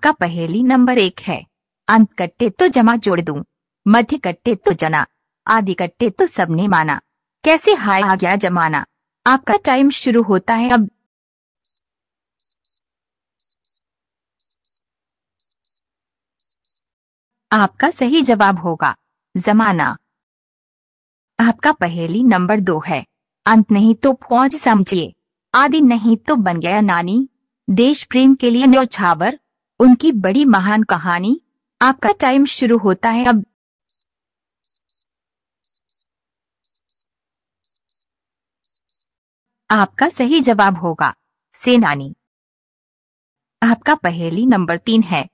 आपका पहेली नंबर एक है अंत कट्टे तो जमा जोड़ दूं मध्य कट्टे तो जना आदि कट्टे तो सबने माना कैसे हाय आ गया जमाना आपका टाइम शुरू होता है अब आपका सही जवाब होगा जमाना आपका पहेली नंबर दो है अंत नहीं तो पहुंच समझिए आदि नहीं तो बन गया नानी देश प्रेम के लिए न्यौछावर उनकी बड़ी महान कहानी आपका टाइम शुरू होता है अब आपका सही जवाब होगा सेनानी आपका पहेली नंबर तीन है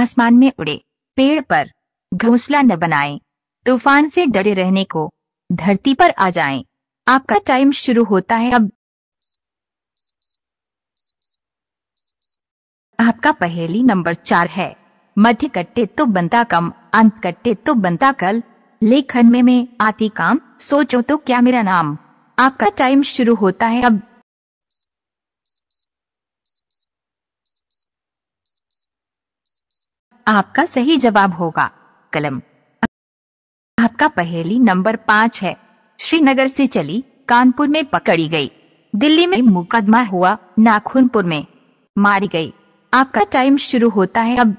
आसमान में उड़े पेड़ पर घोंसला न बनाएं, तूफान से डरे रहने को धरती पर आ जाएं। आपका टाइम शुरू होता है अब का पहेली नंबर चार है मध्य कट्टे तो बनता कम अंत कट्टे तो बनता कल लेखन में मैं आती काम सोचो तो क्या मेरा नाम आपका टाइम शुरू होता है अब आपका सही जवाब होगा कलम आपका पहेली नंबर पाँच है श्रीनगर से चली कानपुर में पकड़ी गई दिल्ली में मुकदमा हुआ नाखूनपुर में मारी गई आपका टाइम शुरू होता है अब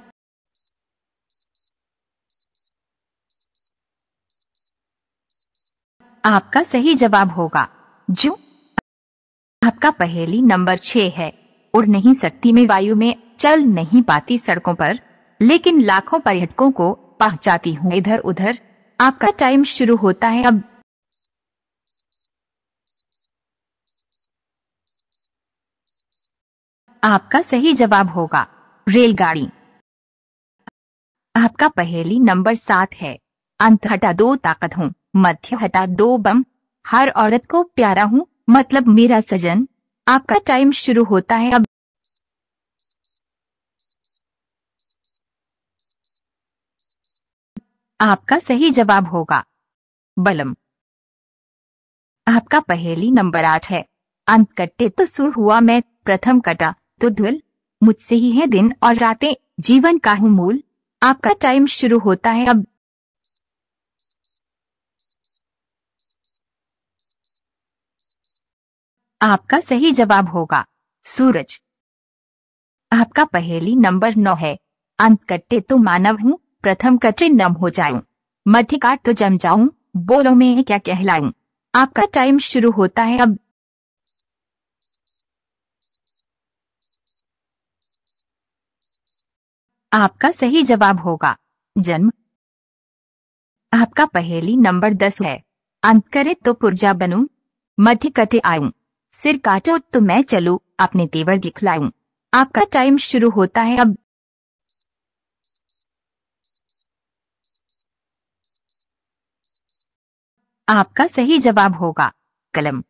आपका सही जवाब होगा जो आपका पहेली नंबर छह है उड़ नहीं सकती मैं वायु में चल नहीं पाती सड़कों पर लेकिन लाखों पर्यटकों को पहुंचाती हूँ इधर उधर आपका टाइम शुरू होता है अब आपका सही जवाब होगा रेलगाड़ी आपका पहेली नंबर सात है अंत हटा दो ताकत हूँ मध्य हटा दो बम हर औरत को प्यारा हूँ मतलब मेरा सजन आपका टाइम शुरू होता है अब आपका सही जवाब होगा बलम आपका पहेली नंबर आठ है अंत कट्टे तो सुर हुआ मैं प्रथम कटा तो धुल मुझसे ही है दिन और रातें जीवन का हूँ मूल आपका टाइम शुरू होता है अब आपका सही जवाब होगा सूरज आपका पहेली नंबर नौ है अंत कट्टे तो मानव हूँ प्रथम कटे नम हो जाऊं मध्य काट तो जम जाऊं बोलो मैं क्या कहलाऊं आपका टाइम शुरू होता है अब आपका सही जवाब होगा जन्म आपका पहेली नंबर दस है अंत करे तो पुर्जा बनू मध्य कटे आऊं सिर काटो तो मैं चलू अपने तेवर दिखलाऊ आपका टाइम शुरू होता है अब आपका सही जवाब होगा कलम